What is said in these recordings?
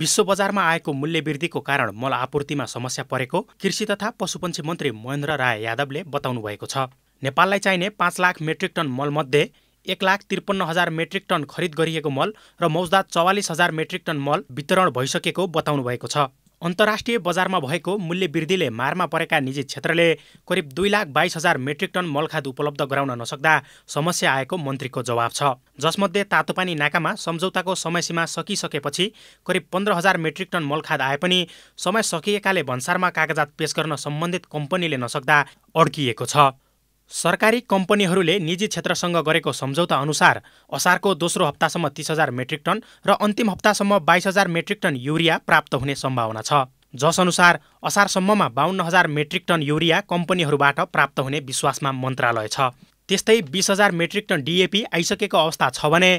विश्व बजारमा आएको मूल्य वृद्धिको कारण मल आपूर्तिमा समस्या परेको कृषि तथा पशुपन्छी मन्त्री महेन्द्र राय यादवले बताउनु भएको छ नेपाललाई चाहिने पाँच लाख मेट्रिक टन मलमध्ये एक लाख त्रिपन्न हजार मेट्रिक टन खरिद गरिएको मल र मौजदा चौवालिस हजार मेट्रिक टन मल वितरण भइसकेको बताउनु भएको छ अन्तर्राष्ट्रिय बजारमा भएको मूल्य वृद्धिले मारमा परेका निजी क्षेत्रले करिब दुई लाख बाइस हजार मेट्रिक टन मलखाद उपलब्ध गराउन नसक्दा समस्या आएको मन्त्रीको जवाब छ जसमध्ये तातोपानी नाकामा सम्झौताको समयसीमा सकिसकेपछि करिब पन्ध्र हजार मेट्रिक टन मलखाद आए पनि समय सकिएकाले भन्सारमा कागजात पेश गर्न सम्बन्धित कम्पनीले नसक्दा अड्किएको छ सरकारी कम्पनीहरूले निजी क्षेत्रसँग गरेको सम्झौता अनुसार असारको दोस्रो हप्तासम्म तीस हजार मेट्रिक टन र अन्तिम हप्तासम्म बाइस हजार मेट्रिक टन युरिया प्राप्त हुने सम्भावना छ जसअनुसार असारसम्ममा बाहन्न हजार मेट्रिक टन युरिया कम्पनीहरूबाट प्राप्त हुने विश्वासमा मन्त्रालय छ त्यस्तै बिस हजार मेट्रिक टन डिएपी आइसकेको अवस्था छ भने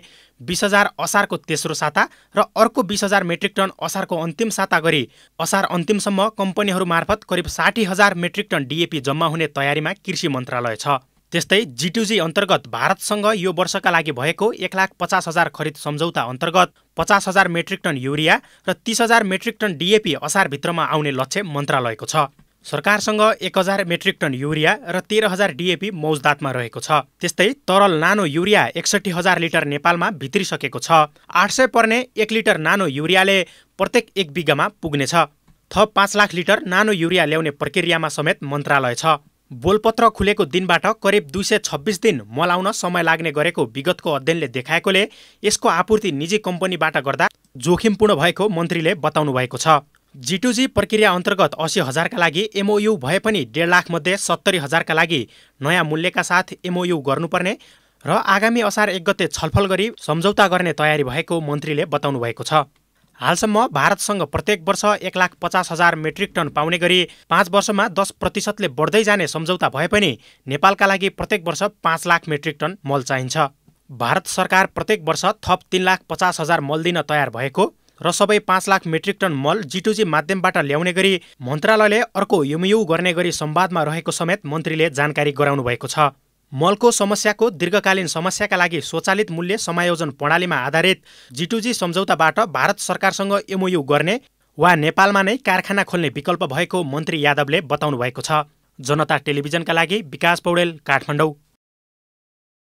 बिस हजार असारको तेस्रो साता र अर्को बिस हजार मेट्रिक टन असारको अन्तिम साता गरी असार अन्तिमसम्म कम्पनीहरू मार्फत करिब साठी हजार मेट्रिक टन डिएपी जम्मा हुने तयारीमा कृषि मन्त्रालय छ त्यस्तै जिटुजी अन्तर्गत भारतसँग यो वर्षका लागि भएको एक लाख पचास हजार खरिद सम्झौता अन्तर्गत पचास हजार मेट्रिक टन युरिया र तिस हजार मेट्रिक टन डिएपी असारभित्रमा आउने लक्ष्य मन्त्रालयको छ सरकारसँग एक हजार मेट्रिक टन युरिया र तेह्र हजार डिएपी मौजदातमा रहेको छ त्यस्तै तरल नानो युरिया एकसठी हजार लिटर नेपालमा भित्रिसकेको छ आठ सय पर्ने एक लिटर नानो युरियाले प्रत्येक एक बिघामा पुग्नेछ थप पाँच लाख लिटर नानो युरिया ल्याउने प्रक्रियामा समेत मन्त्रालय छ बोलपत्र खुलेको दिनबाट करिब दुई सय छब्बिस दिन मल आउन समय लाग्ने गरेको विगतको अध्ययनले देखाएकोले यसको आपूर्ति निजी कम्पनीबाट गर्दा जोखिमपूर्ण भएको मन्त्रीले बताउनु भएको छ जिटुजी प्रक्रिया अन्तर्गत असी हजारका लागि एमओयु भए पनि डेढ लाखमध्ये सत्तरी हजारका लागि नयाँ मूल्यका साथ एमओयु गर्नुपर्ने र आगामी असार एक गते छलफल गरी सम्झौता गर्ने तयारी भएको मन्त्रीले बताउनु भएको छ हालसम्म भारतसँग प्रत्येक वर्ष एक लाख पचास हजार मेट्रिक टन पाउने गरी पाँच वर्षमा दस प्रतिशतले बढ्दै जाने सम्झौता भए पनि नेपालका लागि प्रत्येक वर्ष पाँच लाख मेट्रिक टन मल चाहिन्छ भारत सरकार प्रत्येक वर्ष थप तिन लाख पचास हजार मल दिन तयार भएको र सबै पाँच लाख मेट्रिक टन मल जिटुजी माध्यमबाट ल्याउने गरी मन्त्रालयले अर्को एमयु गर्ने गरी संवादमा रहेको समेत मन्त्रीले जानकारी गराउनु भएको छ मलको समस्याको दीर्घकालीन समस्याका लागि स्वचालित मूल्य समायोजन प्रणालीमा आधारित जिटुजी सम्झौताबाट भारत सरकारसँग एमओयु गर्ने वा नेपालमा नै कारखाना खोल्ने विकल्प भएको मन्त्री यादवले बताउनु भएको छ जनता टेलिभिजनका लागि विकास पौडेल काठमाडौँ